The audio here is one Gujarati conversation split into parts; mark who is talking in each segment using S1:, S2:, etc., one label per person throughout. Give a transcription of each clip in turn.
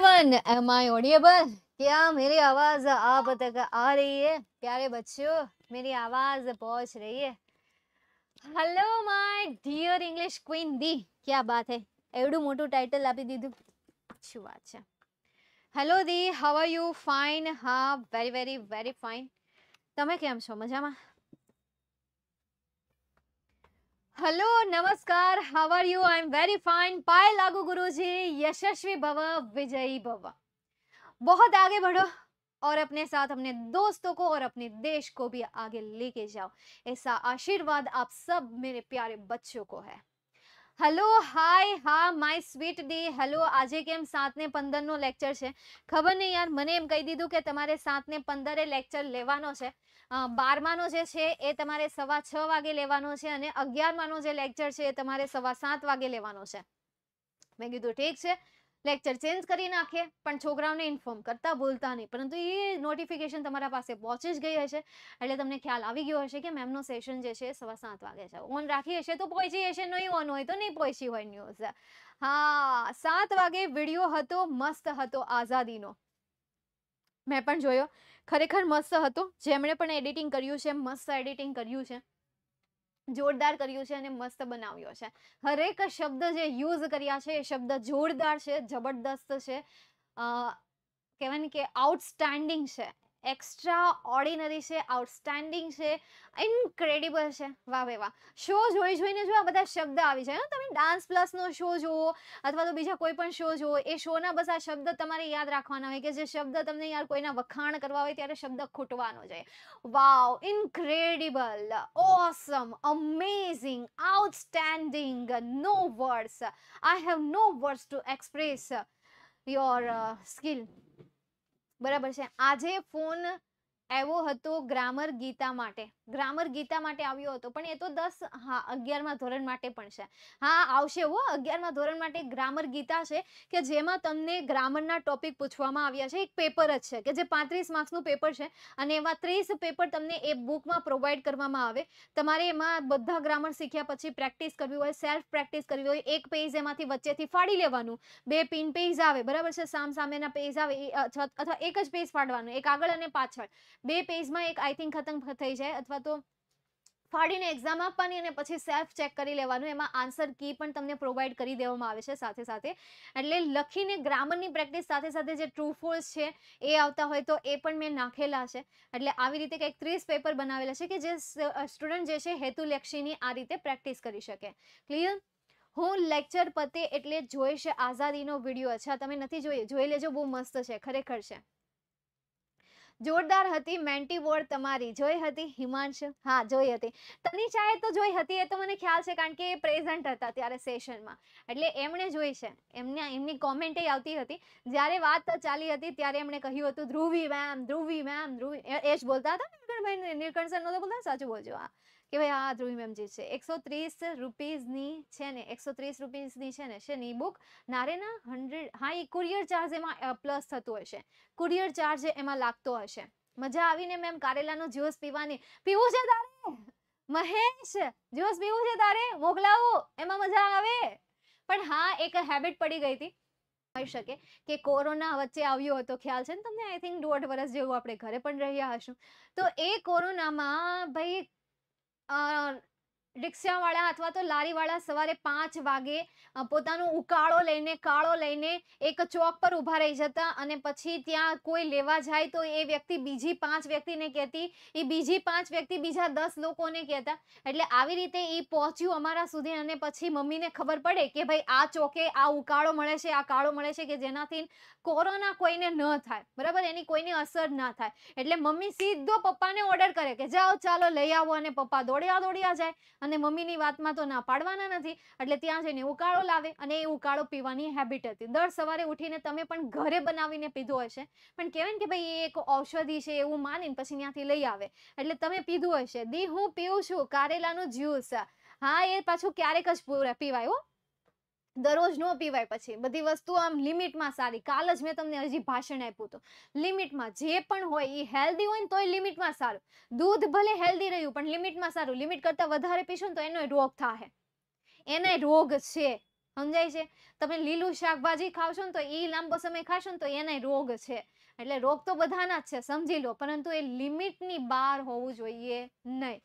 S1: वन एम आई ऑडियबल क्या मेरी आवाज आप तक आ रही है प्यारे बच्चों मेरी आवाज पहुंच रही है hello my dear English queen दी क्या बात है एवडू मोटू टाइटल आप दी दू अच्छी अच्छा हेलो दी हाउ आर यू फाइन हा वेरी वेरी वेरी फाइन तमें क्या मजा में हेलो नमस्कार how are you I am very fine पाए लागू गुरु जी यशस्वी भव विजयी भव बहुत आगे बढ़ो और अपने साथ अपने दोस्तों को और अपने देश को भी आगे लेके जाओ ऐसा आशीर्वाद आप सब मेरे प्यारे बच्चों को है હેલો हाय हा માય स्वीट ડી हेलो આજે के सात ने पंदर नो लेक्चर है खबर नहीं यार मैंने એમ कही दीदू के તમારે સાત ने पंदर लेक्चर लेवा है બારમાનો જે છે એ તમારે સવા છ વાગે લેવાનો છે અને અગિયારમાનો જે લેક્ચર છે એ તમારે સવા સાત વાગે લેવાનો છે મેં કીધું ઠીક છે લેક્ચર ચેન્જ કરી નાખે પણ છોકરાઓને ઇન્ફોર્મ કરતા ભૂલતા નહીં પરંતુ એ નોટિફિકેશન તમારા પાસે પહોંચી જ ગઈ હશે એટલે તમને ખ્યાલ આવી ગયો હશે કે મેમનો સેશન જે છે સવા સાત વાગે છે ઓન રાખી હશે તો પહોંચી હશે નહીં ઓન હોય તો નહીં પહોંચી હોય ન્યૂઝ હા સાત વાગે વિડીયો હતો મસ્ત હતો આઝાદીનો મેં પણ જોયો ખરેખર મસ્ત હતો જેમણે પણ એડિટિંગ કર્યું છે મસ્ત એડિટિંગ કર્યું છે જોરદાર કર્યું છે અને મસ્ત બનાવ્યો છે હરેક શબ્દ જે યુઝ કર્યા છે એ શબ્દ જોરદાર છે જબરદસ્ત છે કહેવાય ને કે આઉટસ્ટેન્ડિંગ છે એક્સ્ટ્રા ઓર્ડિનરી છે આઉટસ્ટેન્ડિંગ છે ઇન્ક્રેડિબલ છે વાહ ભાઈ વાહ શો જોઈ જોઈને જો આ બધા શબ્દ આવી જાય તમે ડાન્સ પ્લસનો શો જુઓ અથવા તો બીજા કોઈ પણ શો જુઓ એ શોના બસ આ શબ્દ તમારે યાદ રાખવાના હોય કે જે શબ્દ તમને યાર કોઈના વખાણ કરવા હોય ત્યારે શબ્દ ખૂટવાનો છે wow incredible awesome amazing outstanding no words I have no words to express your skill બરાબર છે આજે ફોન એવો હતો ગ્રામર ગીતા માટે ગ્રામર ગીતા માટે આવ્યો હતો પણ એ તો દસ હા અગિયારમાં ધોરણ માટે પણ છે હા આવશે હો અગિયારમાં ધોરણ માટે ગ્રામર ગીતા છે કે જેમાં તમને ગ્રામરના ટોપિક પૂછવામાં આવ્યા છે એક પેપર જ છે કે જે પાંત્રીસ માર્ક્સનું પેપર છે અને એમાં ત્રીસ પેપર તમને એ બુકમાં પ્રોવાઈડ કરવામાં આવે તમારે એમાં બધા ગ્રામર શીખ્યા પછી પ્રેક્ટિસ કરવી હોય સેલ્ફ પ્રેક્ટિસ કરવી હોય એક પેજ એમાંથી વચ્ચેથી ફાડી લેવાનું બે પિન પેજ આવે બરાબર છે સામ સામેના પેજ આવે અથવા એક જ પેજ ફાડવાનું એક આગળ અને પાછળ બે પેજમાં એક આઈ થિંક ખતમ થઈ જાય અથવા તો ફાડીને એક્ઝામ આપવાની અને પછી સેલ્ફ ચેક કરી લેવાનું એમાં આન્સર કી પણ તમને પ્રોવાઈડ કરી દેવામાં આવે છે સાથે સાથે એટલે લખીને ગ્રામરની પ્રેક્ટિસ સાથે સાથે જે ટ્રુ ફોલ્સ છે એ આવતા હોય તો એ પણ મેં નાખેલા છે એટલે આવી રીતે કંઈક ત્રીસ પેપર બનાવેલા છે કે જે સ્ટુડન્ટ જે છે હેતુલક્ષીની આ રીતે પ્રેક્ટિસ કરી શકે ક્લિયર હું લેક્ચર પતે એટલે જોઈશે આઝાદીનો વિડીયો અચ્છા તમે નથી જોઈએ જોઈ લેજો બહુ મસ્ત છે ખરેખર છે જોરદાર હતી મેન્ટી વોર્ડ તમારી જોઈ હતી હિમાંશ હા જોઈ હતી તનિષાએ તો જોઈ હતી એ તો મને ખ્યાલ છે કારણ કે એ પ્રેઝન્ટ હતા ત્યારે સેશનમાં એટલે એમણે જોઈ છે એમને એમની કોમેન્ટ આવતી હતી જ્યારે વાત ચાલી હતી ત્યારે એમણે કહ્યું હતું ધ્રુવી મેમ ધ્રુવી મેમ ધ્રુવી એ જ બોલતા હતા નીલકંઠભાઈ નીલકંઠ સર નહોતા બોલતા સાચું બોલજો હા કે ભાઈ આ ધ્રુવી મેમ જે છે એકસો ત્રીસ રૂપીઝની છે ને એકસો ત્રીસ રૂપીઝની છે ને શેની બુક નારેના હંડ્રેડ હા એ કુરિયર ચાર્જ એમાં પ્લસ થતું હશે કુરિયર ચાર્જ એમાં લાગતો હશે મજા આવીને મેમ કારેલાનો જ્યુસ પીવાની પીવું છે તારે મહેશ જ્યુસ પીવું છે તારે મોકલાવું એમાં મજા આવે પણ હા એક હેબિટ પડી ગઈ હતી હોઈ શકે કે કોરોના વચ્ચે આવ્યો હતો ખ્યાલ છે ને તમને આઈ થિંક દોઢ વર્ષ જેવું આપણે ઘરે પણ રહ્યા હશું તો એ કોરોનામાં ભાઈ on um, રિક્ષાવાળા અથવા તો લારીવાળા સવારે પાંચ વાગે પોતાનો ઉકાળો લઈને કાળો લઈને એક ચોક પર ઊભા રહી જતા અને પછી ત્યાં કોઈ લેવા જાય તો એ વ્યક્તિ બીજી પાંચ વ્યક્તિને કહેતી એ બીજી પાંચ વ્યક્તિ બીજા દસ લોકોને કહેતા એટલે આવી રીતે એ પહોંચ્યું અમારા સુધી અને પછી મમ્મીને ખબર પડે કે ભાઈ આ ચોકે આ ઉકાળો મળે છે આ કાળો મળે છે કે જેનાથી કોરોના કોઈને ન થાય બરાબર એની કોઈને અસર ના થાય એટલે મમ્મી સીધો પપ્પાને ઓર્ડર કરે કે જાઓ ચાલો લઈ આવો અને પપ્પા દોડ્યા દોડ્યા જાય અને મમ્મીની વાતમાં તો ના પાડવાના નથી એટલે ત્યાં જઈને ઉકાળો લાવે અને એ ઉકાળો પીવાની હેબિટ હતી દર સવારે ઉઠીને તમે પણ ઘરે બનાવીને પીધો હશે પણ કહેવાય કે ભાઈ એ એક ઔષધિ છે એવું માનીને પછી ત્યાંથી લઈ આવે એટલે તમે પીધું હશે દી હું પીવું છું કારેલાનું જ્યુસ હા એ પાછું ક્યારેક જ પીવાય પીવાયું દરરોજ ન પીવાય પછી બધી વસ્તુ આમ લિમિટમાં સારી કાલ જ મેં તમને હજી ભાષણ આપ્યું હતું લિમિટમાં જે પણ હોય એ હેલ્ધી હોય ને તોય લિમિટમાં સારું દૂધ ભલે હેલ્ધી રહ્યું પણ લિમિટમાં સારું લિમિટ કરતાં વધારે પીશું ને તો એનો રોગ થાય એને રોગ છે સમજાય છે તમે લીલું શાકભાજી ખાવશો ને તો એ લાંબો સમય ખાશો ને તો એને રોગ છે એટલે રોગ તો બધાના જ છે સમજી લો પરંતુ એ લિમિટની બહાર હોવું જોઈએ નહીં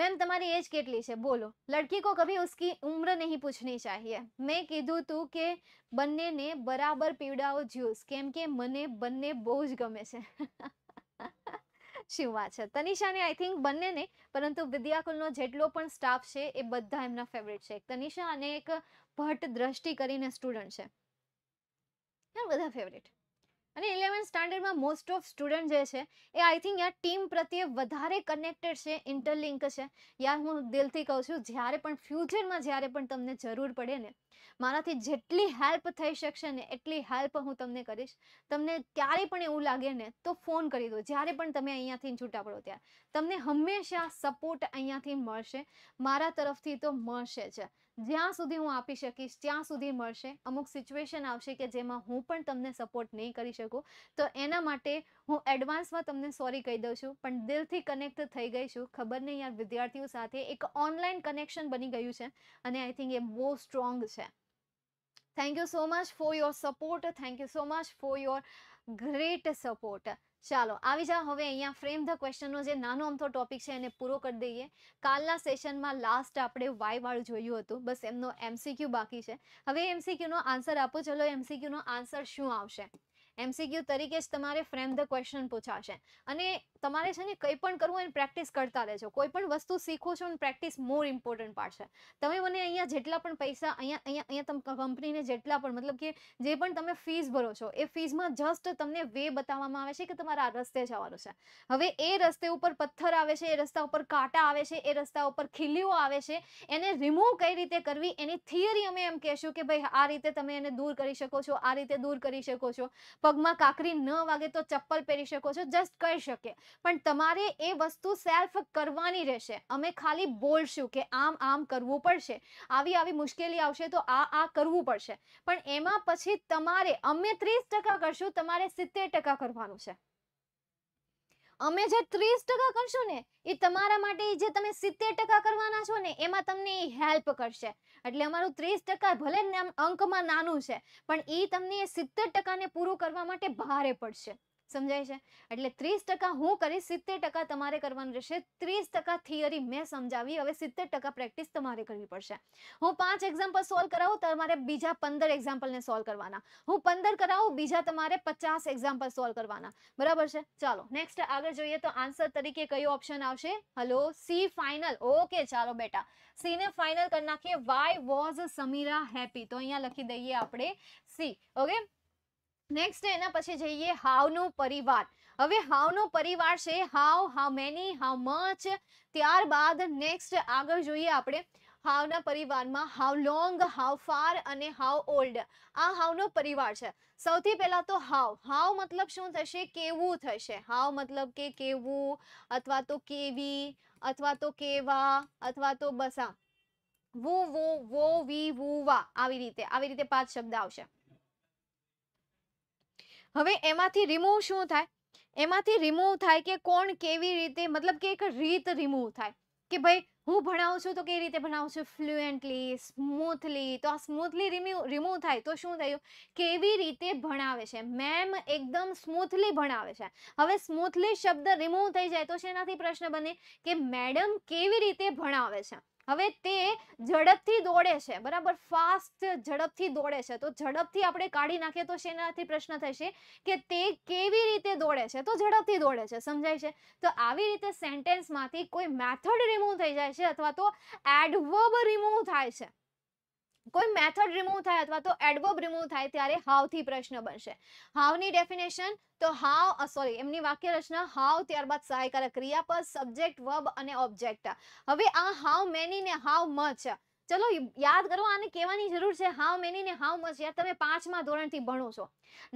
S1: મેમ તમારી એજ કેટલી છે બોલો લડકી કો કભી ઉસકી ઉમ્ર નહીં પૂછની ચાહીએ મેં કીધું તું કે બંનેને બરાબર પીવડાવો જ્યુસ કેમ કે મને બંને બહુ જ ગમે છે શું વાત છે તનિષાને આઈ થિંક બંનેને પરંતુ વિદ્યાકુલનો જેટલો પણ સ્ટાફ છે એ બધા એમના ફેવરેટ છે તનિષા અને એક ભટ્ટ દ્રષ્ટિ કરીને સ્ટુડન્ટ છે બધા ફેવરેટ અને ઇલેવન્થ સ્ટાન્ડર્ડમાં મોસ્ટ ઓફ સ્ટુડન્ટ જે છે એ આઈ થિંક યાર ટીમ પ્રત્યે વધારે કનેક્ટેડ છે ઇન્ટરલિંક છે યાર હું દિલથી કહું છું જ્યારે પણ ફ્યુચરમાં જ્યારે પણ તમને જરૂર પડે ને મારાથી જેટલી હેલ્પ થઈ શકશે ને એટલી હેલ્પ હું તમને કરીશ તમને ક્યારે પણ એવું લાગે ને તો ફોન કરી દો જ્યારે પણ તમે અહીંયાથી છૂટા પડો ત્યારે તમને હંમેશા સપોર્ટ અહીંયાથી મળશે મારા તરફથી તો મળશે જ જ્યાં સુધી હું આપી શકીશ ત્યાં સુધી મળશે અમુક સિચ્યુએશન આવશે કે જેમાં હું પણ તમને સપોર્ટ નહીં કરી શકું તો એના માટે હું એડવાન્સમાં તમને સોરી કહી દઉં છું પણ દિલથી કનેક્ટ થઈ ગઈ છું ખબર નહીં યાર વિદ્યાર્થીઓ સાથે એક ઓનલાઈન કનેક્શન બની ગયું છે અને આઈ થિંક એ બહુ સ્ટ્રોંગ છે thank you so much for your support thank you so much for your great support ચાલો આવી જા હવે અહીંયા ફ્રેમ ધ ક્વેશ્ચનનો જે નાનો અમથો ટોપિક છે એને પૂરો કરી દઈએ કાલના સેશનમાં લાસ્ટ આપણે વાયવાળું જોયું હતું બસ એમનો એમસીક્યુ બાકી છે હવે એમસીક્યુનો આન્સર આપો ચલો એમસીક્યુનો આન્સર શું આવશે એમસીક્યુ તરીકે જ તમારે ફ્રેમ ધ ક્વેશ્ચન પૂછાશે અને તમારે છે ને કંઈ પણ કરવું એને પ્રેક્ટિસ કરતા રહેજો કોઈ પણ વસ્તુ શીખો છો અને પ્રેક્ટિસ મોર ઇમ્પોર્ટન્ટ પાર્ટ છે તમે મને અહીંયા જેટલા પણ પૈસા અહીંયા અહીંયા અહીંયા તમે કંપનીને જેટલા પણ મતલબ કે જે પણ તમે ફીસ ભરો છો એ ફીસમાં જસ્ટ તમને વે બતાવવામાં આવે છે કે તમારે આ રસ્તે જવાનું છે હવે એ રસ્તે ઉપર પથ્થર આવે છે એ રસ્તા ઉપર કાંટા આવે છે એ રસ્તા ઉપર ખીલીઓ આવે છે એને રિમૂવ કઈ રીતે કરવી એની થિયરી અમે એમ કહેશું કે ભાઈ આ રીતે તમે એને દૂર કરી શકો છો આ રીતે દૂર કરી શકો છો પગમાં કાકરી ન વાગે તો ચપ્પલ પહેરી શકો છો જસ્ટ કહી શકે પણ તમારે એ વસ્તુ સેલ્ફ કરવાની રહેશે અમે ખાલી બોલશું કે આમ આમ કરવું પડશે આવી આવી મુશ્કેલી આવશે તો આ આ કરવું પડશે પણ એમાં પછી તમારે અમે ત્રીસ ટકા કરશું તમારે સિત્તેર ટકા કરવાનું છે અમે જે ત્રીસ ટકા કરશું ને એ તમારા માટે જે તમે સિત્તેર ટકા કરવાના છો ને એમાં તમને એ હેલ્પ કરશે એટલે અમારું ત્રીસ ટકા ભલે અંકમાં નાનું છે પણ એ તમને સિત્તેર ટકાને પૂરું કરવા માટે ભારે પડશે સમજાય છે એટલે ત્રીસ ટકા હું કરીશ સિત્તેર ટકા તમારે કરવાનું રહેશે ત્રીસ ટકા થિયરી મેં સમજાવી હવે સિત્તેર ટકા પ્રેક્ટિસ તમારે કરવી પડશે હું પાંચ એક્ઝામ્પલ સોલ્વ કરાવું તમારે બીજા પંદર એક્ઝામ્પલને સોલ્વ કરવાના હું પંદર કરાવું બીજા તમારે પચાસ એક્ઝામ્પલ સોલ્વ કરવાના બરાબર છે ચાલો નેક્સ્ટ આગળ જોઈએ તો આન્સર તરીકે કયો ઓપ્શન આવશે હલો સી ફાઇનલ ઓકે ચાલો બેટા સીને ફાઇનલ કરી નાખીએ વાય વોઝ સમીરા હેપી તો અહીંયા લખી દઈએ આપણે સી ઓકે નેક્સ્ટ એના પછી જઈએ હાવનો પરિવાર હવે હાવનો પરિવાર છે how how many how much ત્યારબાદ નેક્સ્ટ આગળ જોઈએ આપણે હાવના પરિવારમાં હાવ લોંગ હાવ ફાર અને હાવ ઓલ્ડ આ હાવનો પરિવાર છે સૌથી પહેલાં તો હાવ હાવ મતલબ શું થશે કેવું થશે હાવ મતલબ કે કેવું અથવા તો કેવી અથવા તો કેવા અથવા તો બસા વુ વો વો વી વુ વા આવી રીતે આવી રીતે પાંચ શબ્દ આવશે હવે એમાંથી રિમૂવ શું થાય એમાંથી રિમૂવ થાય કે કોણ કેવી રીતે મતલબ કે એક રીત રિમૂવ થાય કે ભાઈ હું ભણાવું છું તો કઈ રીતે ભણાવું છું ફ્લુએન્ટલી સ્મૂથલી તો આ સ્મૂથલી રિમૂવ રિમૂવ થાય તો શું થયું કેવી રીતે ભણાવે છે મેમ એકદમ સ્મૂથલી ભણાવે છે હવે સ્મૂથલી શબ્દ રિમૂવ થઈ જાય તો શેનાથી પ્રશ્ન બને કે મેડમ કેવી રીતે ભણાવે છે હવે તે ઝડપથી દોડે છે બરાબર ફાસ્ટ ઝડપથી દોડે છે તો ઝડપથી આપણે કાઢી નાખીએ તો શેનાથી પ્રશ્ન થશે કે તે કેવી રીતે દોડે છે તો ઝડપથી દોડે છે સમજાય છે તો આવી રીતે સેન્ટેન્સમાંથી કોઈ મેથડ રિમૂવ થઈ જાય છે અથવા તો એડવર્બ રિમૂવ થાય છે કોઈ મેથડ રિમૂવ થાય અથવા તો એડવર્બ રિમૂવ થાય ત્યારે હાવથી પ્રશ્ન બનશે હાવની ડેફિનેશન તો હાવ સોરી એમની વાક્ય રચના હાવ ત્યારબાદ સહાયકારક ક્રિયાપદ સબ્જેક્ટ વર્બ અને ઓબ્જેક્ટ હવે આ હાવ મેની ને હાવ મચ ચલો યાદ કરો આને કહેવાની જરૂર છે હાવ મેની ને હાવ મચ યાર તમે પાંચમા ધોરણથી ભણો છો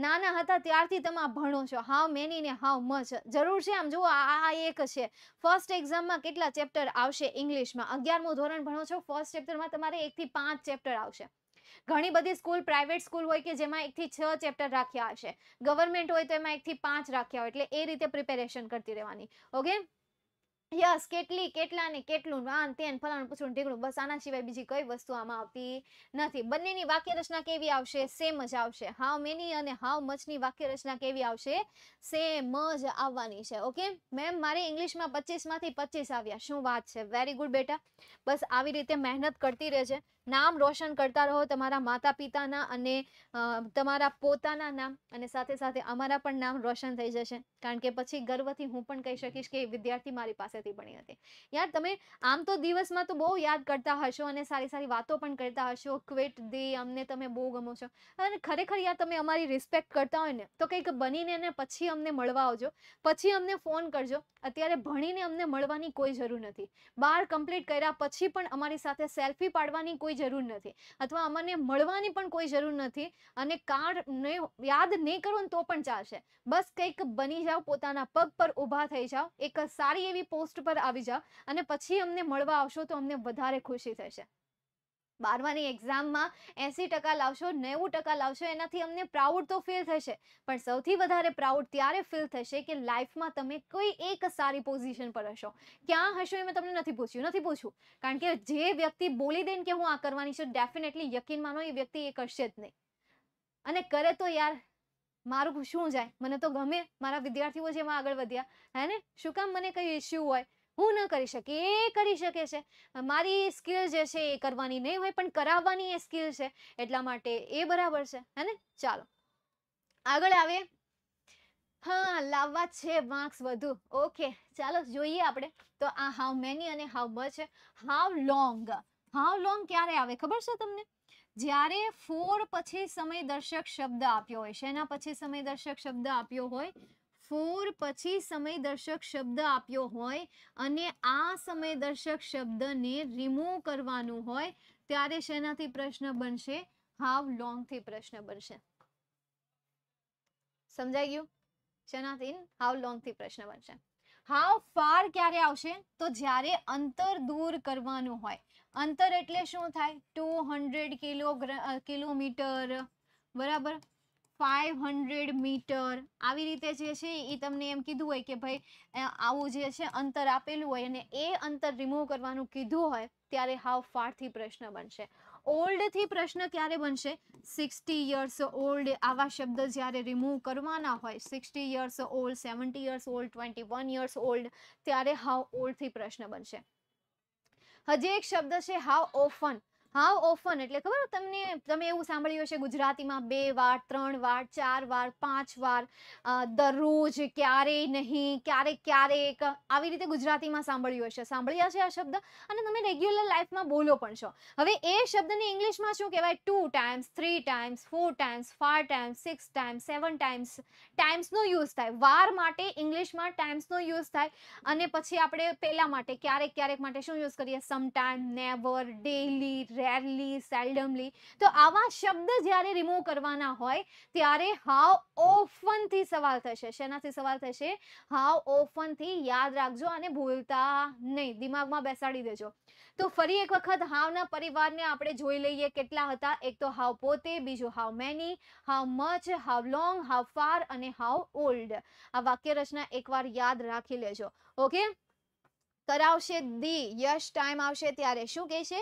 S1: નાના હતા ત્યારથી તમે ભણો છો હાવ મેની ને હાવ મચ જરૂર છે આમ જુઓ આ એક છે ફર્સ્ટ એક્ઝામમાં કેટલા ચેપ્ટર આવશે ઇંગ્લિશમાં અગિયારમું ધોરણ ભણો છો ફર્સ્ટ ચેપ્ટરમાં તમારે એકથી પાંચ ચેપ્ટર આવશે ઘણી બધી સ્કૂલ પ્રાઇવેટ સ્કૂલ હોય કે જેમાં એકથી છ ચેપ્ટર રાખ્યા હશે ગવર્મેન્ટ હોય તો એમાં એકથી પાંચ રાખ્યા હોય એટલે એ રીતે પ્રિપેરેશન કરતી રહેવાની ઓકે યસ કેટલી કેટલા ને કેટલું આન તેન ફલાણ પૂછડું ઢીકણું બસ આના સિવાય બીજી કઈ વસ્તુ આમાં આવતી નથી બંનેની વાક્ય રચના કેવી આવશે સેમ જ આવશે હાવ મેની અને હાવ મચની વાક્ય રચના કેવી આવશે સેમ જ આવવાની છે ઓકે મેમ મારે ઇંગ્લિશમાં પચીસમાંથી પચીસ આવ્યા શું વાત છે વેરી ગુડ બેટા બસ આવી રીતે મહેનત કરતી રહેજે નામ રોશન કરતા રહો તમારા માતા પિતાના અને તમારા પોતાના નામ અને સાથે સાથે અમારા પણ નામ રોશન થઈ જશે કારણ કે પછી ગર્વથી હું પણ કહી શકીશ કે વિદ્યાર્થી મારી પાસેથી ભણી હતી યાર તમે આમ તો દિવસમાં તો બહુ યાદ કરતા હશો અને સારી સારી વાતો પણ કરતા હશો ક્વેટ દે અમને તમે બહુ ગમો છો અને ખરેખર યાર તમે અમારી રિસ્પેક્ટ કરતા હોય ને તો કંઈક બનીને અને પછી અમને મળવા આવજો પછી અમને ફોન કરજો અત્યારે ભણીને અમને મળવાની કોઈ જરૂર નથી બાર કમ્પ્લીટ કર્યા પછી પણ અમારી સાથે સેલ્ફી પાડવાની કોઈ કોઈ જરૂર નથી અથવા અમને મળવાની પણ કોઈ જરૂર નથી અને કાળને યાદ નહીં કરો ને તો પણ ચાલશે બસ કંઈક બની જાઓ પોતાના પગ પર ઊભા થઈ જાઓ એક સારી એવી પોસ્ટ પર આવી જાઓ અને પછી અમને મળવા આવશો તો અમને વધારે ખુશી થશે બારમાની એક્ઝામમાં એંસી ટકા લાવશો નેવું ટકા લાવશો એનાથી અમને પ્રાઉડ તો ફીલ થશે પણ સૌથી વધારે પ્રાઉડ ત્યારે ફીલ થશે કે લાઈફમાં તમે કોઈ એક સારી પોઝિશન પર હશો ક્યાં હશો એ મેં તમને નથી પૂછ્યું નથી પૂછ્યું કારણ કે જે વ્યક્તિ બોલી દે કે હું આ કરવાની છું ડેફિનેટલી યકીન માનો એ વ્યક્તિ એ કરશે જ નહીં અને કરે તો યાર મારું શું જાય મને તો ગમે મારા વિદ્યાર્થીઓ જેમાં આગળ વધ્યા હે ને શું કામ મને કંઈ ઇસ્યુ હોય હું ન કરી શકી એ કરી શકે છે મારી સ્કિલ જે છે એ કરવાની નહીં હોય પણ કરાવવાની એ સ્કિલ છે એટલા માટે એ બરાબર છે હે ને ચાલો આગળ આવે હા લાવવા છે માર્ક્સ વધુ ઓકે ચાલો જોઈએ આપણે તો આ હાવ મેની અને how much how long how long ક્યારે આવે ખબર છે તમને જ્યારે ફોર પછી સમય દર્શક શબ્દ આપ્યો હોય શેના પછી સમય દર્શક શબ્દ આપ્યો હોય ફોર પછી સમયદર્શક શબ્દ આપ્યો હોય અને આ સમયદર્શક શબ્દને રિમૂવ કરવાનું હોય ત્યારે શેનાથી પ્રશ્ન બનશે હાવ લોંગથી પ્રશ્ન બનશે સમજાઈ ગયું શેનાથી હાવ લોંગથી પ્રશ્ન બનશે હાવ ફાર ક્યારે આવશે તો જ્યારે અંતર દૂર કરવાનું હોય અંતર એટલે શું થાય ટુ હંડ્રેડ કિલો કિલોમીટર બરાબર ફાઇવ હંડ્રેડ મીટર આવી રીતે જે છે એ તમને એમ કીધું હોય કે ભાઈ આવું જે છે અંતર આપેલું હોય અને એ અંતર રિમૂવ કરવાનું કીધું હોય ત્યારે હાવ ફારથી પ્રશ્ન બનશે ઓલ્ડથી પ્રશ્ન ક્યારે બનશે સિક્સટી યર્સ ઓલ્ડ આવા શબ્દ જ્યારે રિમૂવ કરવાના હોય sixty years old seventy years old twenty one years old ત્યારે હાવ ઓલ્ડથી પ્રશ્ન બનશે હજી એક શબ્દ છે હાવ ઓફન હાવ ઓફન એટલે ખબર તમને તમે એવું સાંભળ્યું હશે ગુજરાતીમાં બે વાર ત્રણ વાર ચાર વાર પાંચ વાર દરરોજ ક્યારેય નહીં ક્યારેક ક્યારેક આવી રીતે ગુજરાતીમાં સાંભળ્યું હશે સાંભળ્યા છે આ શબ્દ અને તમે રેગ્યુલર લાઈફમાં બોલો પણ છો હવે એ શબ્દને ઇંગ્લિશમાં શું કહેવાય two times three times four times five times six times seven times ટાઈમ્સનો યુઝ થાય વાર માટે ઇંગ્લિશમાં ટાઈમ્સનો યુઝ થાય અને પછી આપણે પહેલાં માટે ક્યારેક ક્યારેક માટે શું યુઝ કરીએ sometime never daily rarely seldomly તો આવા શબ્દ જ્યારે રિમૂવ કરવાના હોય ત્યારે હાવ ઓફનથી સવાલ થશે શેનાથી સવાલ થશે હાવ ઓફનથી યાદ રાખજો અને ભૂલતા નહીં દિમાગમાં બેસાડી દેજો તો ફરી એક વખત હાવના પરિવારને આપણે જોઈ લઈએ કેટલા હતા એક તો હાવ પોતે બીજું how many how much how long how far અને હાવ ઓલ્ડ આ વાક્ય રચના એકવાર યાદ રાખી લેજો ઓકે કરાવશે ધી યશ ટાઈમ આવશે ત્યારે શું કહેશે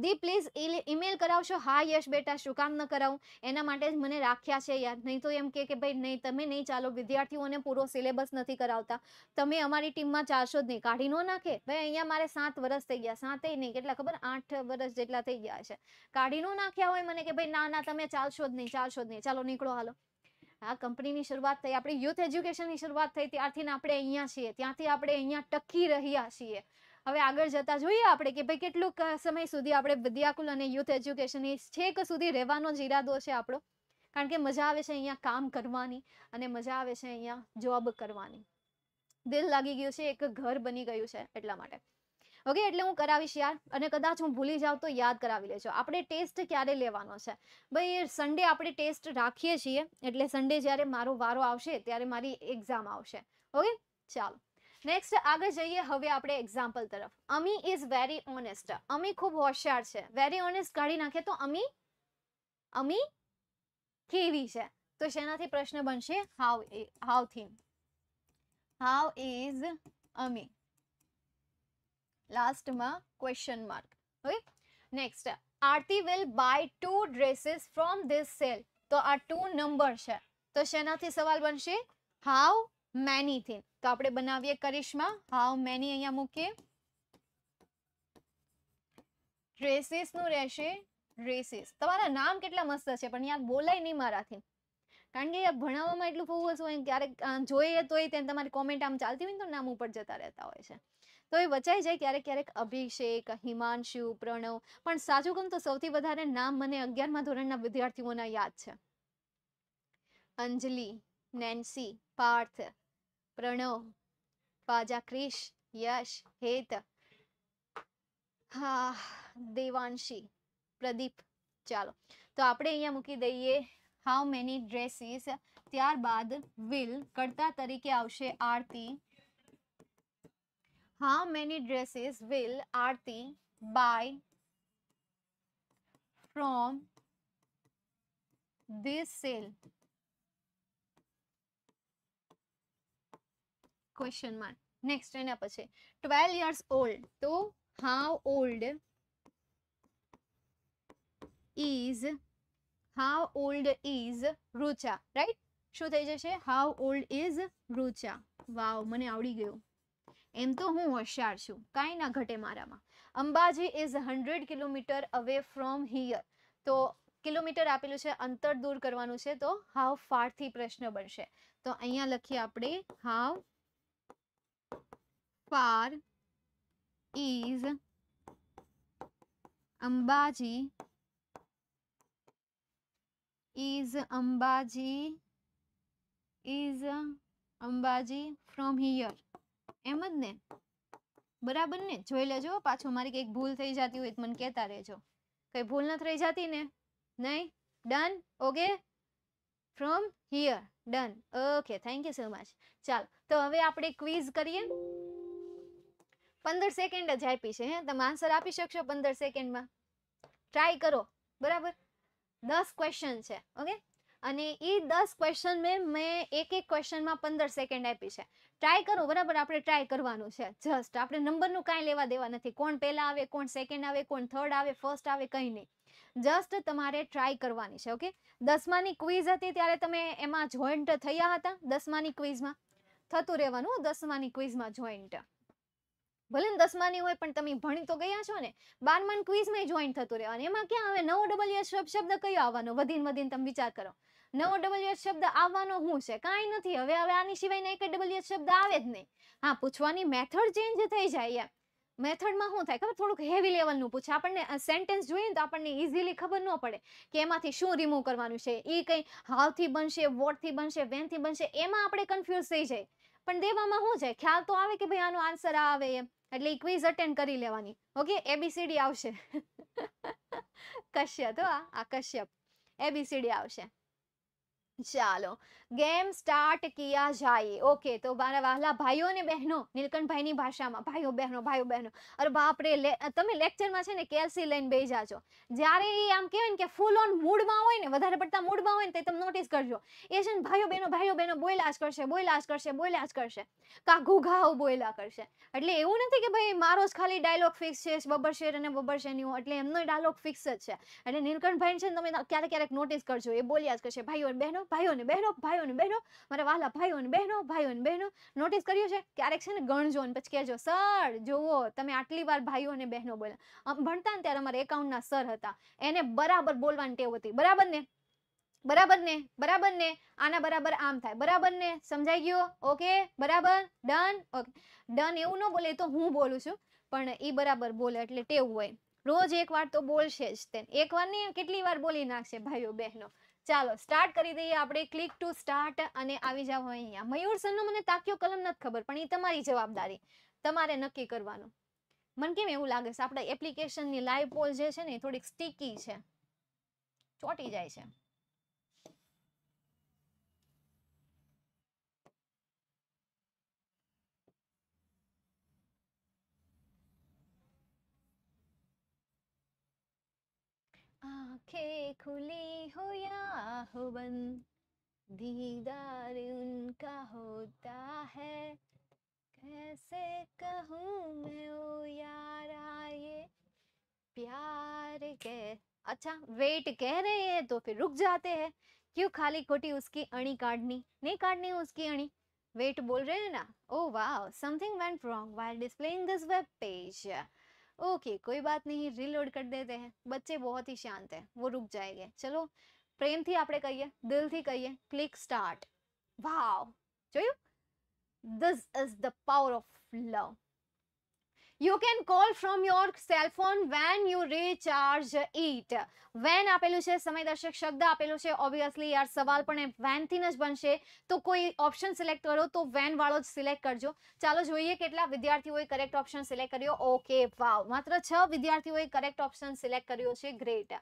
S1: દી પ્લીઝ ઈમેલ કરાવશો હા યશ બેટા શું કામ ન કરાવું એના માટે જ મને રાખ્યા છે યાર નહીં તો એમ કે ભાઈ નહીં તમે નહીં ચાલો વિદ્યાર્થીઓને પૂરો સિલેબસ નથી કરાવતા તમે અમારી ટીમમાં ચાલશો જ નહીં કાઢી ન નાખે ભાઈ અહીંયા મારે સાત વર્ષ થઈ ગયા સાતે નહીં કેટલા ખબર આઠ વર્ષ જેટલા થઈ ગયા છે કાઢી ન નાખ્યા હોય મને કે ભાઈ ના ના તમે ચાલશો જ નહીં ચાલશો જ નહીં ચાલો નીકળો હાલો આ કંપનીની શરૂઆત થઈ આપણી યુથ એજ્યુકેશનની શરૂઆત થઈ ત્યારથી આપણે અહીંયા છીએ ત્યાંથી આપણે અહીંયા ટકી રહ્યા છીએ હવે આગળ જતા જોઈએ આપણે કે ભાઈ કેટલું સમય સુધી આપણે વિદ્યાકુલ અને યુથ એજ્યુકેશન એ છેક સુધી રહેવાનો જ ઈરાદો છે આપણો કારણ કે મજા આવે છે અહીંયા કામ કરવાની અને મજા આવે છે અહીંયા જોબ કરવાની દિલ લાગી ગયું છે એક ઘર બની ગયું છે એટલા માટે ઓકે એટલે હું કરાવીશ યાર અને કદાચ હું ભૂલી જાઉં તો યાદ કરાવી લેજો આપણે ટેસ્ટ ક્યારે લેવાનો છે ભાઈ સન્ડે આપણે ટેસ્ટ રાખીએ છીએ એટલે સન્ડે જ્યારે મારો વારો આવશે ત્યારે મારી એક્ઝામ આવશે ઓકે ચાલો નેક્સ્ટ આગળ જઈએ હવે આપણે એક્ઝામ્પલ તરફ Ami is very honest Ami ખૂબ હોશિયાર છે વેરી ઓનેસ્ટ કાઢી નાખે તો અમી અમી કેવી છે તો શેનાથી પ્રશ્ન બનશે હાઉ થી હાઉ ઇઝ અમી લાસ્ટમાં question mark okay next Aarti will buy two dresses from this sale તો આ ટુ નંબર છે તો શેનાથી સવાલ બનશે હાઉ મેની થી તો આપણે બનાવીએ કરિશ્મા હાઉ મેની અહીંયા મૂકીએ રેસિસ નું રહેશે રેસિસ તમારા નામ કેટલા મસ્ત છે પણ યાર બોલાય નહીં મારાથી કારણ કે ભણાવવામાં એટલું બહુ હશું હોય ક્યારેક જોઈએ તોય ત્યાં તમારી કોમેન્ટ આમ ચાલતી હોય ને તો નામ ઉપર જતા રહેતા હોય છે તો એ વચાઈ જાય ક્યારેક ક્યારેક અભિષેક હિમાંશુ પ્રણવ પણ સાચું કહું તો સૌથી વધારે નામ મને અગિયારમા ધોરણના વિદ્યાર્થીઓના યાદ છે અંજલિ नैन्सी पार्थ प्रणव पाजा क्रिश यश हेत हा देवांशी प्रदीप चलो तो आप अहकी दी हाउ मेनी ड्रेसिस त्यारबाद विल कर्ता तरीके Aarti how many dresses will Aarti buy from this sale question mark next એના પછી ટ્વેલ્વ યર્સ ઓલ્ડ તો how old is how old is Rucha right શું થઈ જશે how old is Rucha wow મને આવડી ગયું એમ તો હું હોશિયાર છું કાંઈ ના ઘટે મારામાં Ambaji is hundred kilometre away from here તો કિલોમીટર આપેલું છે અંતર દૂર કરવાનું છે તો હાવ ફારથી પ્રશ્ન બનશે તો અહીંયા લખીએ આપણે how far is Ambaji is Ambaji is Ambaji from here એમ જ ને બરાબર ને જોઈ લેજો પાછું મારી કંઈક ભૂલ થઈ જતી હોય તો મને કહેતા રહેજો કંઈ ભૂલ ન થઈ જતી ને નહીં done okay from here done okay thank you so much ચાલો તો હવે આપણે ક્વિઝ કરીએ પંદર સેકન્ડ જ આપી છે હે તમે આન્સર આપી શકશો પંદર સેકન્ડમાં ટ્રાય કરો બરાબર દસ ક્વેશ્ચન છે ઓકે અને એ દસ ક્વેશ્ચન મેં મેં એક એક ક્વેશ્ચનમાં પંદર સેકન્ડ આપી છે ટ્રાય કરો બરાબર આપણે ટ્રાય કરવાનું છે જસ્ટ આપણે નંબરનું કાંઈ લેવા દેવા નથી કોણ પહેલાં આવે કોણ સેકન્ડ આવે કોણ થર્ડ આવે ફર્સ્ટ આવે કંઈ નહીં જસ્ટ તમારે ટ્રાય કરવાની છે ઓકે દસમાની ક્વિઝ હતી ત્યારે તમે એમાં જોઈન્ટ થયા હતા દસમાની ક્વિઝમાં થતું રહેવાનું દસમાની ક્વિઝમાં જોઈન્ટ ભલે ને દસમાની હોય પણ તમે ભણી તો ગયા છો ને બારમાન ક્વિઝમાં જોઈન થતું રહે અને એમાં ક્યાં હવે નવો ડબલ યસ શબ્દ કયો આવવાનો વધીને વધીને તમે વિચાર કરો નવો ડબલ એચ શબ્દ આવવાનો શું છે કાંઈ નથી હવે હવે આની સિવાયના એક ડબલ એચ શબ્દ આવે જ નહીં હા પૂછવાની મેથડ ચેન્જ થઈ જાય એમ મેથડમાં શું થાય ખબર થોડુંક હેવી લેવલનું પૂછે આપણને સેન્ટેન્સ જોઈએ ને તો આપણને ઇઝીલી ખબર ન પડે કે એમાંથી શું રિમૂવ કરવાનું છે એ કંઈ હાવથી બનશે વોટથી બનશે વેનથી બનશે એમાં આપણે કન્ફ્યુઝ થઈ જાય પણ દેવામાં શું છે ખ્યાલ તો આવે કે ભાઈ આનો આન્સર આવે એમ એટલે ઇક્વિઝ અટેન્ડ કરી લેવાની ઓકે એબીસીડી આવશે કશ્યપ આ કશ્યપ એબીસીડી આવશે ચાલો ગેમ સ્ટાર્ટ કિયા જાય ઓકે તો મારા વહાલા ભાઈઓ અને બહેનો નીલકંઠભાઈની ભાષામાં ભાઈઓ બહેનો ભાઈઓ બહેનો અરે બાપરે તમે લેક્ચરમાં છે ને કેલ્સી લઈને બેસી જાજો જ્યારે એ આમ કહેવાય ને કે ફૂલ ઓન મૂડમાં હોય ને વધારે પડતા મૂડમાં હોય ને તે તમે નોટિસ કરજો એ છે ને ભાઈઓ બહેનો ભાઈઓ બહેનો બોયલા જ કરશે બોયલા જ કરશે બોયલા જ કરશે કા ઘોઘાઓ બોયલા કરશે એટલે એવું નથી કે ભાઈ મારો જ ખાલી ડાયલોગ ફિક્સ છે બબર શેર અને બબર શેરની એટલે એમનો ડાયલોગ ફિક્સ જ છે એટલે નીલકંઠભાઈ છે ને તમે ક્યારેક ક્યારેક નોટિસ કરજો એ બોલ્યા જ કરશે ભાઈઓ બહેનો ભાઈઓ ને બહેનો ભાઈઓ ને બહેનો મારા વાલા ભાઈઓ ને બહેનો ભાઈઓ ને બહેનો નોટિસ કર્યું છે ક્યારેક છે ને ગણજો ને પછી કહેજો સર જુઓ તમે આટલી વાર ભાઈઓ ને બહેનો બોલ્યા ભણતા ને ત્યારે અમારા એકાઉન્ટના સર હતા એને બરાબર બોલવાની ટેવ હતી બરાબર ને બરાબર ને બરાબર ને આના બરાબર આમ થાય બરાબર ને સમજાઈ ગયો ઓકે બરાબર ડન ઓકે ડન એવું ન બોલે તો હું બોલું છું પણ એ બરાબર બોલે એટલે ટેવ હોય રોજ એક વાર તો બોલશે જ તે એક વાર નહીં કેટલી વાર બોલી નાખશે ભાઈઓ બહેનો ચાલો સ્ટાર્ટ કરી દઈએ આપણે ક્લિક ટુ સ્ટાર્ટ અને આવી જાવ અહીંયા મયુર સરનો મને તાક્યો કલમ નથી ખબર પણ એ તમારી જવાબદારી તમારે નક્કી કરવાનું મને કેમ એવું લાગે છે આપણા એપ્લિકેશનની લાઈવ પોલ જે છે ને થોડીક સ્ટીકી છે ચોટી જાય છે आंखें खुली हो या हो बंद दीदार उनका होता है कैसे कहूँ मैं ओ यारा ये प्यार के अच्छा वेट कह रहे हैं तो फिर रुक जाते हैं क्यों खाली खोटी उसकी अणी काटनी नहीं काटनी उसकी अणी वेट बोल रहे हैं ना ओ वाह something went wrong while displaying this web page okay कोई बात नहीं रीलोड कर देते हैं बच्चे बहुत ही शांत है वो रुक जाएंगे चलो प्रेम थी आपने कहिए दिल थी कहिए क्लिक स्टार्ट वाह this is the power of love you can call from your cellphone when you recharge it when આપેલું છે સમય દર્શક શબ્દ આપેલો છે ઓબ્વિયસલી યાર સવાલ પણ એ વેનથી જ બનશે તો કોઈ ઓપ્શન સિલેક્ટ કરો તો વેન વાળો જ સિલેક્ટ કરજો ચાલો જોઈએ કેટલા વિદ્યાર્થીઓએ કરેક્ટ ઓપ્શન સિલેક્ટ કર્યો ઓકે વાવ માત્ર છ વિદ્યાર્થીઓએ કરેક્ટ ઓપ્શન સિલેક્ટ કર્યો છે ગ્રેટ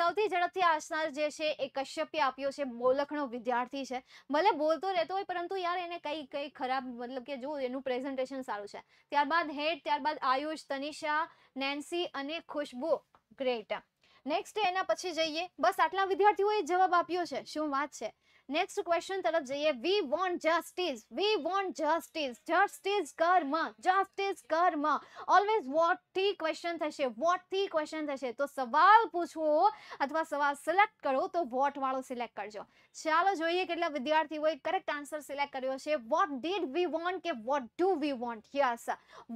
S1: સૌથી ઝડપથી આસના જે છે એ કશ્યપે આપ્યો છે મોલખનો વિદ્યાર્થી છે ભલે બોલતો રહેતો હોય પરંતુ યાર એને કઈ કઈ ખરાબ મતલબ કે જો એનું પ્રેઝન્ટેશન સારું છે ત્યારબાદ હેડ ત્યારબાદ આયુષ તનિષા નેન્સી અને ખુશ્બુ ગ્રેટ નેક્સ્ટ એના પછી જઈએ બસ આટલા વિદ્યાર્થીઓએ જવાબ આપ્યો છે શું વાત છે નેક્સ્ટ ક્વેશ્ચન તરફ જઈએ we want justice we want justice justice કર્મ જસ્ટિસ કર્મ ઓલવેઝ વોટ થી ક્વેશ્ચન થશે વોટ થી ક્વેશ્ચન થશે તો સવાલ પૂછવો અથવા સવાલ સિલેક્ટ કરો તો વોટ વાળો સિલેક્ટ કરજો ચાલો જોઈએ કેટલા વિદ્યાર્થીઓએ કરેક્ટ આન્સર સિલેક્ટ કર્યો છે વોટ ડીડ વી વોન્ટ કે what do we want yes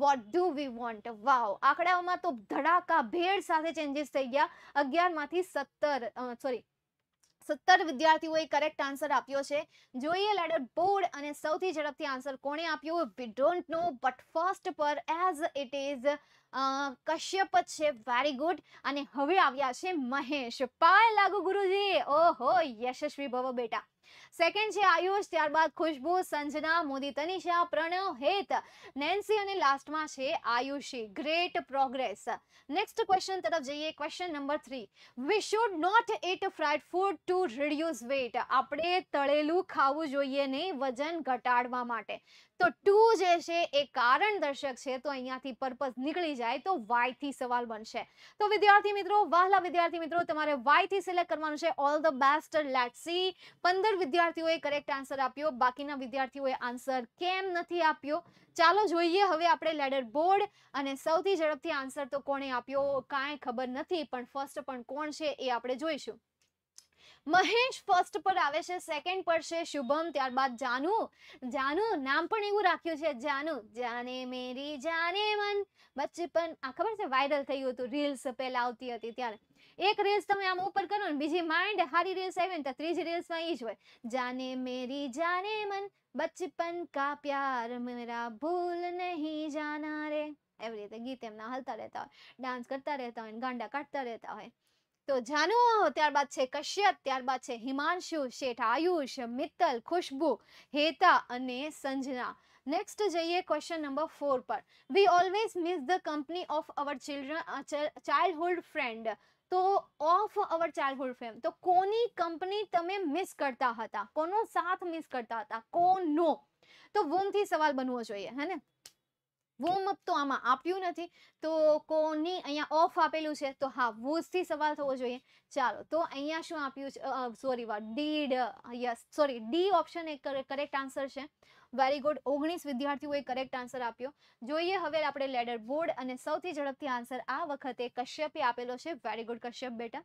S1: what do we want wow આંકડાઓમાં તો ધડાકા ભેળ સાથે ચેન્જીસ થઈ ગયા અગિયારમાંથી સત્તર સોરી સત્તર વિદ્યાર્થીઓએ કરેક્ટ આન્સર આપ્યો છે જોઈએ લેડર બોર્ડ અને સૌથી ઝડપથી આન્સર કોણે આપ્યો we don't know but first પર એઝ ઇટ ઇઝ કશ્યપ છે વેરી ગુડ અને હવે આવ્યા છે મહેશ પાય લાગુ ગુરુજી ઓહો યશસ્વી ભવ બેટા સેકન્ડ છે આયુષ ત્યારબાદ ખુશ્બુ સંજના મોદી તનિષા પ્રણવ હેત નેન્સી અને લાસ્ટમાં છે Ayushi great progress next question તરફ જઈએ question number three we should not eat fried food to reduce weight આપણે તળેલું ખાવું જોઈએ નહીં વજન ઘટાડવા માટે તો ટુ જે છે એ કારણ દર્શક છે તો અહીંયાથી પર્પઝ નીકળી જાય તો વાય થી સવાલ બનશે તો વિદ્યાર્થી મિત્રો વહાલા વિદ્યાર્થી મિત્રો તમારે વાય થી સિલેક્ટ કરવાનું છે all the best let see પંદર વિદ્યાર્થીઓએ કરેક્ટ આન્સર આપ્યો બાકીના વિદ્યાર્થીઓએ આન્સર કેમ નથી આપ્યો ચાલો જોઈએ હવે આપણે લેડર બોર્ડ અને સૌથી ઝડપથી આન્સર તો કોણે આપ્યો કાંઈ ખબર નથી પણ ફર્સ્ટ પણ કોણ છે એ આપણે જોઈશું મહેશ ફર્સ્ટ પર આવે છે સેકન્ડ પર છે શુભમ ત્યારબાદ જાનુ જાનુ નામ પણ એવું રાખ્યું છે જાનુ જાને મેરી જાને મન બચપન આ ખબર છે વાયરલ થયું હતું રીલ્સ પહેલાં આવતી હતી ત્યારે એક રીલ્સ તમે આમ ઉપર કરો ને બીજી માઇન્ડ હારી રીલ્સ આવી ને તો ત્રીજી રીલ્સમાં એ જ હોય જાને મેરી જાને મન બચપન કા પ્યાર મેરા ભૂલ નહીં જાના રે એવી રીતે ગીત એમના હલતા રહેતા હોય ડાન્સ કરતા રહેતા હોય ગાંડા કાઢતા રહેતા હોય તો જાનુ ત્યારબાદ છે કશ્યપ ત્યારબાદ છે હિમાંશુ શેઠ આયુષ મિત્તલ ખુશ્બુ હેતા અને સંજના નેક્સ્ટ જઈએ ક્વેશ્ચન નંબર ફોર પર we always miss the company of our children childhood friend તો ઓફ અવર ચાઇલ્ડહુડ ફ્રેન્ડ તો કોની કંપની તમે મિસ કરતા હતા કોનો સાથ મિસ કરતા હતા કોનો તો વૂમથી સવાલ બનવો જોઈએ હે ને વોર્મ તો આમાં આપ્યું નથી તો કોની અહીંયા ઓફ આપેલું છે તો હા વૂઝથી સવાલ થવો જોઈએ ચાલો તો અહીંયા શું આપ્યું છે સોરી વા did yes sorry D option એક કરેક્ટ આન્સર છે વેરી ગુડ ઓગણીસ વિદ્યાર્થીઓએ કરેક્ટ આન્સર આપ્યો જોઈએ હવે આપણે લેડર બોર્ડ અને સૌથી ઝડપથી આન્સર આ વખતે કશ્યપે આપેલો છે વેરી ગુડ કશ્યપ બેટા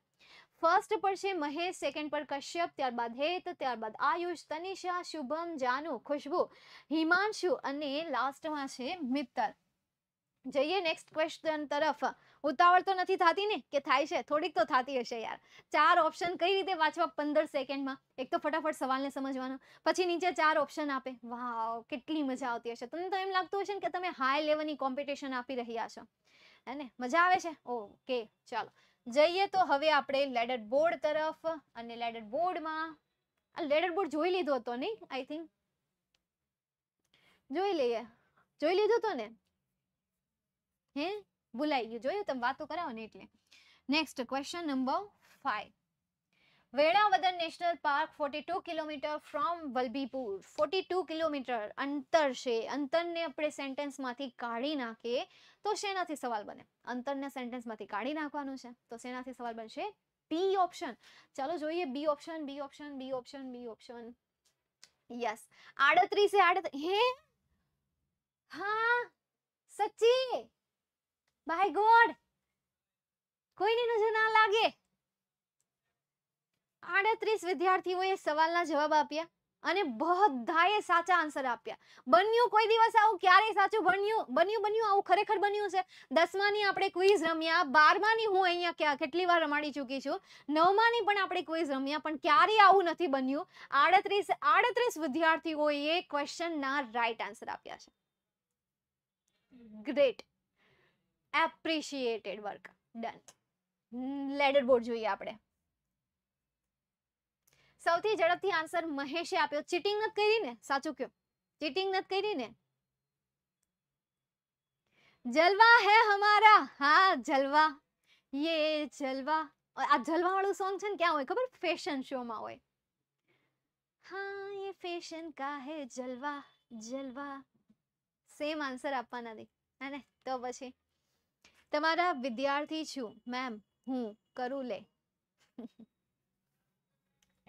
S1: ફર્સ્ટ પર છે મહેશ સેકન્ડ પર કશ્યપ ત્યારબાદ હેત ત્યારબાદ આયુષ તનિષા શુભમ જાનુ ખુશ્બુ હિમાંશુ અને લાસ્ટમાં છે મિત્તલ જઈએ નેક્સ્ટ ક્વેશ્ચન તરફ ઉતાવળ તો નથી થતી ને કે થાય છે થોડીક તો થતી હશે યાર ચાર ઓપ્શન કઈ રીતે વાંચવા પંદર સેકન્ડમાં એક તો ફટાફટ સવાલને સમજવાનો પછી નીચે ચાર ઓપ્શન આપે વાવ કેટલી મજા આવતી હશે તમને તો એમ લાગતું હશે ને કે તમે હાઈ લેવલની કોમ્પિટિશન આપી રહ્યા છો હે ને મજા આવે છે ઓકે ચાલો જઈએ તો હવે આપણે લેડર બોર્ડ તરફ અને લેડર બોર્ડમાં આ લેડર બોર્ડ જોઈ લીધો હતો નહીં આઈ થિંક જોઈ લઈએ જોઈ લીધું તો ને હે ભૂલાઈ ગયું જોયું તમે વાતો કરાવો ને એટલે next question number five Velavadar national park forty two kilometre from Vallabhipur two kilometre અંતર છે અંતરને આપણે સેન્ટેન્સમાંથી કાઢી નાખીએ તો શેનાથી સવાલ બને અંતરને સેન્ટેન્સમાંથી કાઢી નાખવાનું છે તો શેનાથી સવાલ બનશે બી ઓપ્શન ચાલો જોઈએ B option B option B option B option yes આડત્રીસે આડત હે હા સચ્ચી બાય ગોડ કોઈને નજર ના લાગે આડત્રીસ વિદ્યાર્થીઓએ સવાલના જવાબ આપ્યા અને બધાએ સાચા આન્સર આપ્યા બન્યું કોઈ દિવસ આવું ક્યારે સાચું બન્યું બન્યું બન્યું આવું ખરેખર બન્યું છે દસમાની આપણે ક્વિઝ રમ્યા બારમાની હું અહીંયા ક્યાં કેટલી વાર રમાડી ચૂકી છું નવમાની પણ આપણે ક્વિઝ રમ્યા પણ ક્યારેય આવું નથી બન્યું આડત્રીસ આડત્રીસ વિદ્યાર્થીઓએ ક્વેશ્ચનના રાઈટ આન્સર આપ્યા છે great appreciated work done ladder board જોઈએ આપણે સૌથી ઝડપથી આન્સર મહેશે આપ્યો ચીટિંગ નથી કરી ને સાચું કયો ચીટિંગ નથી કરી ને જલવા હે હમારા હા જલવા યે જલવા આ જલવા વાળું સોંગ છે ને ક્યાં હોય ખબર ફેશન શો માં હોય હા યે ફેશન કા હે જલવા જલવા સેમ આન્સર આપવાના દે અને તો પછી તમારા વિદ્યાર્થી છું મેમ હું કરું લે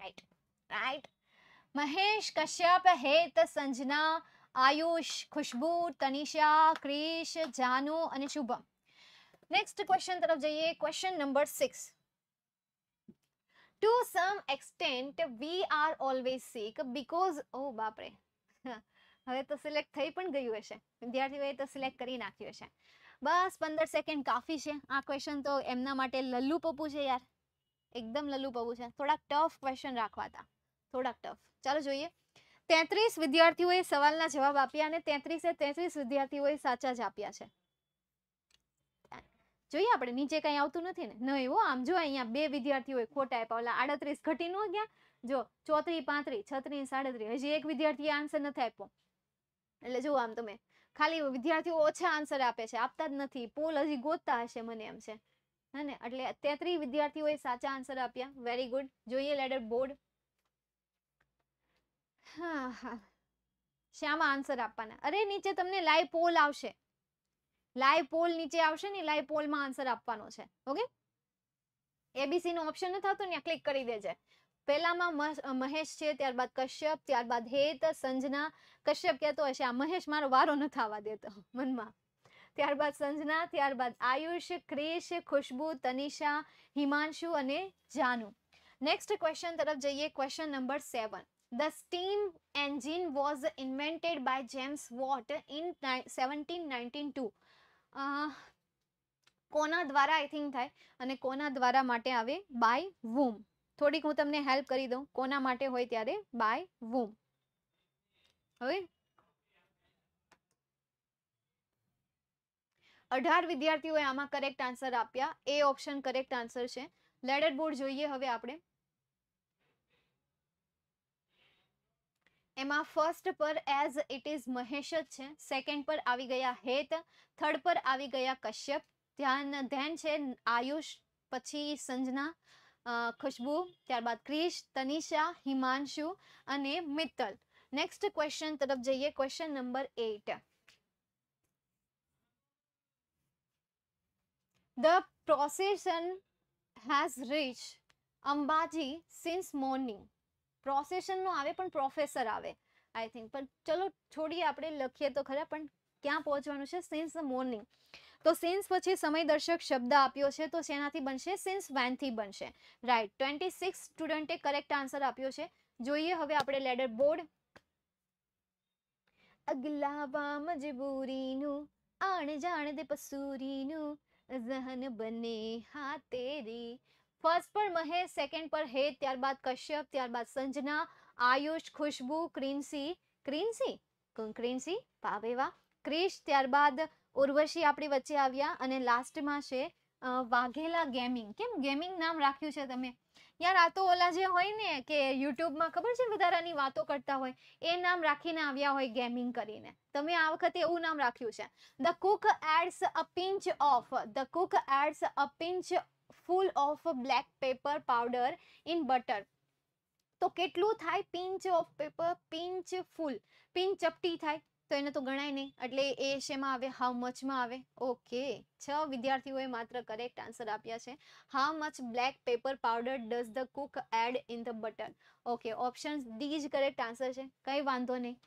S1: રાઈટ રાઈટ મહેશ કશ્યપ હેત સંજના આયુષ ખુશ્બુ તનિષા ક્રિશ જાનુ અને શુભમ નેક્સ્ટ ક્વેશ્ચન તરફ જઈએ question number six to some extent we are always seek because ઓ બાપરે હવે તો સિલેક્ટ થઈ પણ ગયું હશે વિદ્યાર્થીઓએ તો સિલેક્ટ કરી નાખ્યું હશે બસ પંદર સેકન્ડ કાફી છે આ ક્વેશ્ચન તો એમના માટે લલ્લુ પપ્પુ છે યાર એકદમ લલ્લુ પપ્પુ છે થોડાક ટફ ક્વેશ્ચન રાખવા હતા થોડાક ટફ ચાલો જોઈએ તેત્રીસ વિદ્યાર્થીઓએ સવાલના જવાબ આપ્યા અને તેત્રીસે તેત્રીસ વિદ્યાર્થીઓએ સાચા જ આપ્યા છે જોઈએ આપણે નીચે કંઈ આવતું નથી ને નહીં હો આમ જો અહીંયા બે વિદ્યાર્થીઓ ખોટા આપ્યા ઓલા આડત્રીસ ઘટી નું ગયા જો ચોત્રી પાંત્રીસ છત્રીસ સાડત્રીસ હજી એક વિદ્યાર્થીએ આન્સર નથી આપ્યો એટલે જુઓ આમ તમે ખાલી વિદ્યાર્થીઓ ઓછા આન્સર આપે છે આપતા જ નથી પોલ હજી ગોતતા હશે મને એમ છે હે ને એટલે તેત્રીસ વિદ્યાર્થીઓએ સાચા આન્સર આપ્યા વેરી ગુડ જોઈએ લેડર બોર્ડ હા હા શ્યામાં આન્સર આપવાના અરે નીચે તમને લાઈવ પોલ આવશે લાઈવ પોલ નીચે આવશે ને લાઈવ પોલમાં આન્સર આપવાનો છે ઓકે એબીસી નો ઓપ્શન ન આવતો ને ક્લિક કરી દેજે પહેલામાં મહેશ છે ત્યારબાદ કશ્યપ ત્યારબાદ હેત સંજના કશ્યપ કહેતો હશે આ મહેશ મારો વારો ન આવવા દેતો મનમાં ત્યારબાદ સંજના ત્યારબાદ આયુષ ક્રિશ ખુશ્બુ તનિષા હિમાંશુ અને જાનુ નેક્સ્ટ ક્વેશ્ચન તરફ જઈએ question number seven the The steam engine was invented by James Watt in nineteen two કોના દ્વારા આઈ થિંક થાય અને કોના દ્વારા માટે આવે બાય વુમ થોડીક હું તમને હેલ્પ કરી દઉં કોના માટે હોય ત્યારે બાય વુમ હવે અઢાર વિદ્યાર્થીઓએ આમાં કરેક્ટ આન્સર આપ્યા એ ઓપ્શન કરેક્ટ આન્સર છે લેડર બોર્ડ જોઈએ હવે આપણે એમાં ફર્સ્ટ પર એઝ ઇટ ઇઝ મહેશ જ છે સેકન્ડ પર આવી ગયા હેત થર્ડ પર આવી ગયા કશ્યપ ધ્યાન ધ્યાન છે આયુષ પછી સંજના ખુશ્બુ ત્યારબાદ ક્રિશ તનિષા હિમાંશુ અને મિત્તલ નેક્સ્ટ ક્વેશ્ચન તરફ જઈએ question number eight The procession has reached Ambaji since morning. Procession નો આવે પણ પ્રોફેસર આવે આઈ થિંક પણ ચલો છોડીએ આપણે લખીએ તો ખરા પણ ક્યાં પહોંચવાનું છે સિન્સ ધ મોર્નિંગ તો સિન્સ પછી સમયદર્શક શબ્દ આપ્યો છે તો શેનાથી બનશે સિન્સ વેનથી બનશે રાઈટ ટ્વેન્ટી સિક્સ સ્ટુડન્ટે કરેક્ટ આન્સર આપ્યો છે જોઈએ હવે આપણે લેડર બોર્ડ અગલાવા મજબૂરીનું આણ જાણ દે પસૂરીનું ઝહન બને હા તેરી ફર્સ્ટ પર મહેશ સેકન્ડ પર હે ત્યારબાદ કશ્યપ ત્યારબાદ સંજના આયુષ ખુશ્બુ ક્રિન્સી ક્રિન્સી ક્રિન્સી પાવેવા ક્રિશ ત્યારબાદ ઉર્વશી આપણી વચ્ચે આવ્યા અને લાસ્ટમાં છે વાઘેલા ગેમિંગ કેમ ગેમિંગ નામ રાખ્યું છે તમે યાર આ તો ઓલા જે હોય ને કે યુટ્યુબમાં ખબર છે વધારાની વાતો કરતા હોય એ નામ રાખીને આવ્યા હોય ગેમિંગ કરીને તમે આ વખતે એવું નામ રાખ્યું છે the cook adds a pinch of the cook adds a pinchful of black pepper powder in butter તો કેટલું થાય pinch of pepper pinchful pinch ચપટી થાય તો એને તો ગણાય નહીં એટલે એ શેમાં આવે હાઉ મચમાં આવે ઓકે છ વિદ્યાર્થીઓએ માત્ર કરેક્ટ આન્સર આપ્યા છે how much black pepper powder does the cook add in the butter okay option D જ કરેક્ટ આન્સર છે કંઈ વાંધો નહીં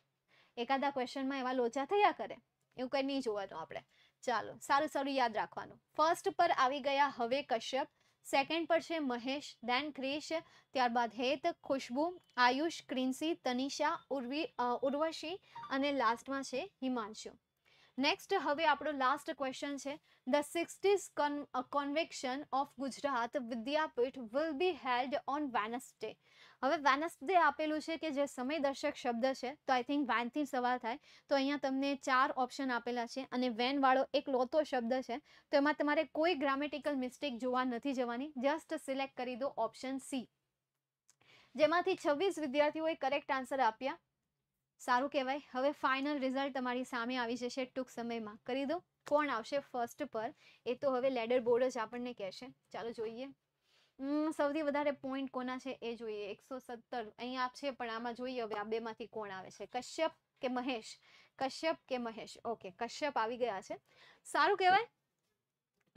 S1: એકાદા ક્વેશ્ચનમાં એવા લોચા થયા કરે એવું કંઈ નહીં જોવાનું આપણે ચાલો સારું સારું યાદ રાખવાનું ફર્સ્ટ પર આવી ગયા હવે કશ્યપ સેકન્ડ પર છે મહેશ દેન ક્રિશ ત્યારબાદ હેત ખુશ્બુ આયુષ ક્રિન્સી તનિષા ઉર્વી ઉર્વશી અને લાસ્ટમાં છે હિમાંશુ નેક્સ્ટ હવે આપણો લાસ્ટ ક્વેશ્ચન છે the sixties convocation of Gujarat Vidyapith will be held on Wednesday હવે વેનસડે આપેલું છે કે જે સમયદર્શક શબ્દ છે તો આઈ થિંક વેનથી સવાલ થાય તો અહીંયા તમને ચાર ઓપ્શન આપેલા છે અને વેનવાળો એક લોતો શબ્દ છે તો એમાં તમારે કોઈ ગ્રામેટિકલ મિસ્ટેક જોવા નથી જવાની જસ્ટ સિલેક્ટ કરી દો ઓપ્શન સી જેમાંથી છવ્વીસ વિદ્યાર્થીઓએ કરેક્ટ આન્સર આપ્યા સારું કહેવાય હવે ફાઇનલ રિઝલ્ટ તમારી સામે આવી જશે ટૂંક સમયમાં કરી દો કોણ આવશે ફર્સ્ટ પર એ તો હવે લેડર બોર્ડ જ આપણને કહેશે ચાલો જોઈએ સૌથી વધારે પોઈન્ટ કોના છે એ જોઈએ એકસો સત્તર અહીંયા આપ છે પણ આમાં જોઈએ હવે આ બેમાંથી કોણ આવે છે કશ્યપ કે મહેશ કશ્યપ કે મહેશ ઓકે કશ્યપ આવી ગયા છે સારું કહેવાય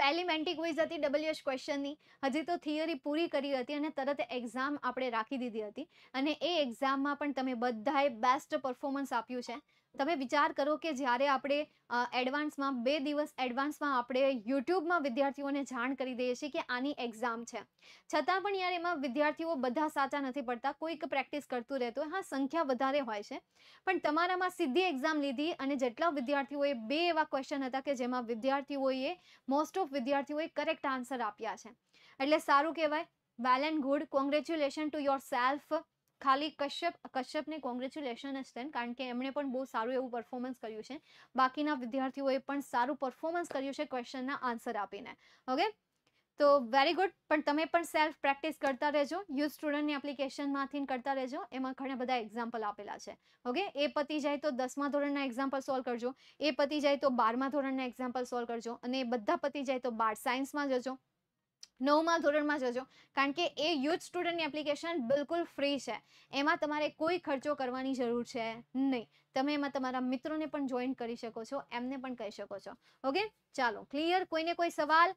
S1: પહેલી મેન્ટી ક્વિઝ હતી ડબલ્યુએચ ક્વેશ્ચનની હજી તો થિયરી પૂરી કરી હતી અને તરત એક્ઝામ આપણે રાખી દીધી હતી અને એ એક્ઝામમાં પણ તમે બધાએ બેસ્ટ પરફોર્મન્સ આપ્યું છે તમે વિચાર કરો કે જ્યારે આપણે એડવાન્સમાં બે દિવસ એડવાન્સમાં આપણે યુટ્યુબમાં વિદ્યાર્થીઓને જાણ કરી દઈએ છીએ કે આની એક્ઝામ છે છતાં પણ યાર એમાં વિદ્યાર્થીઓ બધા સાચા નથી પડતા કોઈક પ્રેક્ટિસ કરતું રહેતું હા સંખ્યા વધારે હોય છે પણ તમારામાં સીધી એક્ઝામ લીધી અને જેટલા વિદ્યાર્થીઓએ બે એવા ક્વેશ્ચન હતા કે જેમાં વિદ્યાર્થીઓએ મોસ્ટ ઓફ વિદ્યાર્થીઓએ કરેક્ટ આન્સર આપ્યા છે એટલે સારું કહેવાય well and good congratulation to yourself ખાલી કશ્યપ કશ્યપને કોંગ્રેચ્યુલેશન જ કારણ કે એમણે પણ બહુ સારું એવું પરફોર્મન્સ કર્યું છે બાકીના વિદ્યાર્થીઓએ પણ સારું પરફોર્મન્સ કર્યું છે ક્વેશ્ચનના આન્સર આપીને ઓકે તો વેરી ગુડ પણ તમે પણ સેલ્ફ પ્રેક્ટિસ કરતા રહેજો યુ સ્ટુડન્ટની એપ્લિકેશનમાંથી કરતા રહેજો એમાં ઘણા બધા એક્ઝામ્પલ આપેલા છે ઓકે એ પતી જાય તો દસમા ધોરણના એક્ઝામ્પલ સોલ્વ કરજો એ પતી જાય તો બારમા ધોરણના એક્ઝામ્પલ સોલ્વ કરજો અને એ બધા પતી જાય તો બાર સાયન્સમાં જજો નવમા ધોરણમાં જજો કારણ કે એ યુથ સ્ટુડન્ટની એપ્લિકેશન બિલકુલ ફ્રી છે એમાં તમારે કોઈ ખર્ચો કરવાની જરૂર છે નહીં તમે એમાં તમારા મિત્રોને પણ જોઈન કરી શકો છો એમને પણ કહી શકો છો ઓકે ચાલો ક્લિયર કોઈને કોઈ સવાલ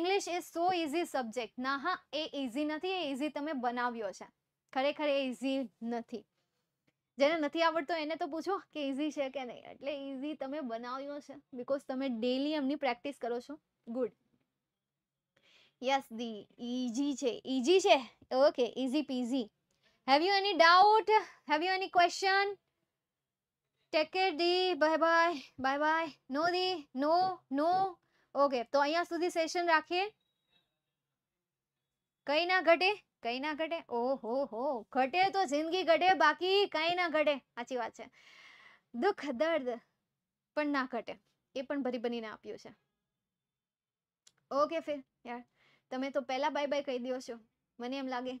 S1: English is so easy subject ના હા એ ઇઝી નથી એ ઇઝી તમે બનાવ્યો છે ખરેખર એ ઇઝી નથી જેને નથી આવડતો એને તો પૂછો કે ઇઝી છે કે નહીં એટલે ઇઝી તમે બનાવ્યો છે બિકોઝ તમે ડેલી એમની પ્રેક્ટિસ કરો છો ગુડ यस दी इजी छे इजी छे ओके इजी पीजी have you any doubt have you any question take care दी bye bye bye bye no दी नो नो ओके तो અહીંયા સુધી સેશન રાખીએ કઈ ના ઘટે કઈ ના ઘટે ઓ હો ઘટે તો જિંદગી ઘટે બાકી કઈ ના ઘટે સાચી વાત છે દુખ દર્દ પણ ના ઘટે એ પણ ભરી બનીને આપ્યું છે ઓકે ફિર યાર તમે તો પહેલા બાય બાય કહી દો છો મને એમ લાગે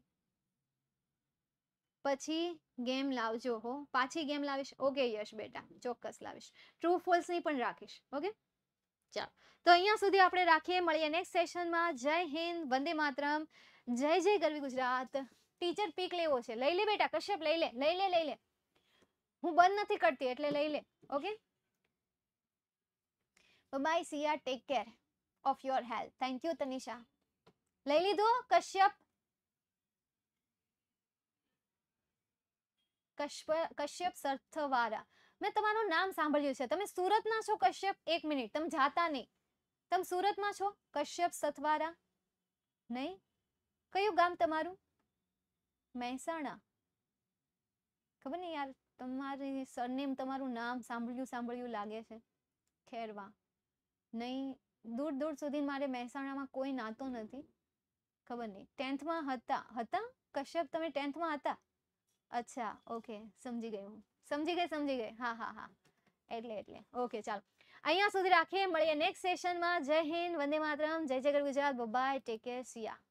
S1: પછી ગેમ લાવજો હો પાછી ગેમ લાવીશ ઓકે યશ બેટા ચોક્કસ લાવીશ ટ્રુ ફોલ્સની પણ રાખીશ ઓકે ચાલો તો અહીંયા સુધી આપણે રાખીએ મળીએ નેક્સ્ટ સેશનમાં જય હિન્દ વંદે માતરમ જય જય કરવી ગુજરાત ટીચર પીક લેવો છે લઈ લે બેટા કશ્યપ લઈ લે લઈ લે લઈ લે હું બંધ નથી કરતી એટલે લઈ લે ઓકે બાય સી આર take care of your health thank you Tanisha લઈ લીધો કશ્યપ કશ્યપ સરથવારા મેં તમારું નામ સાંભળ્યું છે તમે સુરતના છો કશ્યપ એક મિનિટ તમે જાતા નહીં તમે સુરતમાં છો કશ્યપ સથવારા નહીં કયું ગામ તમારું મહેસાણા ખબર નહીં યાર તમારી સરનેમ તમારું નામ સાંભળ્યું સાંભળ્યું લાગે છે ખેરવા નહીં દૂર દૂર સુધી મારે મહેસાણામાં કોઈ નાતો નથી ખબર નહીં ટેન્થમાં હતા હતા કશ્યપ તમે ટેન્થમાં હતા અચ્છા ઓકે સમજી ગઈ હું સમજી ગઈ સમજી ગઈ હા હા હા એટલે એટલે ઓકે ચાલો અહીંયા સુધી રાખીએ મળીએ નેક્સ્ટ સેશનમાં જય હિન્દ વંદે માતરમ જય જય ગુજરાત બબાય ટેક કેર સિયા